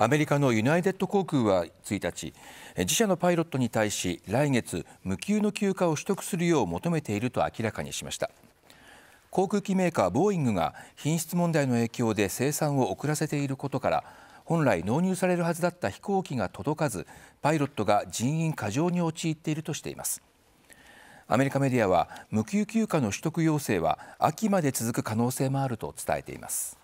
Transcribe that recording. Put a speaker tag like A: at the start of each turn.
A: アメリカのユナイテッド航空は1日自社のパイロットに対し来月無給の休暇を取得するよう求めていると明らかにしました航空機メーカーボーイングが品質問題の影響で生産を遅らせていることから本来納入されるはずだった飛行機が届かずパイロットが人員過剰に陥っているとしていますアメリカメディアは無給休暇の取得要請は秋まで続く可能性もあると伝えています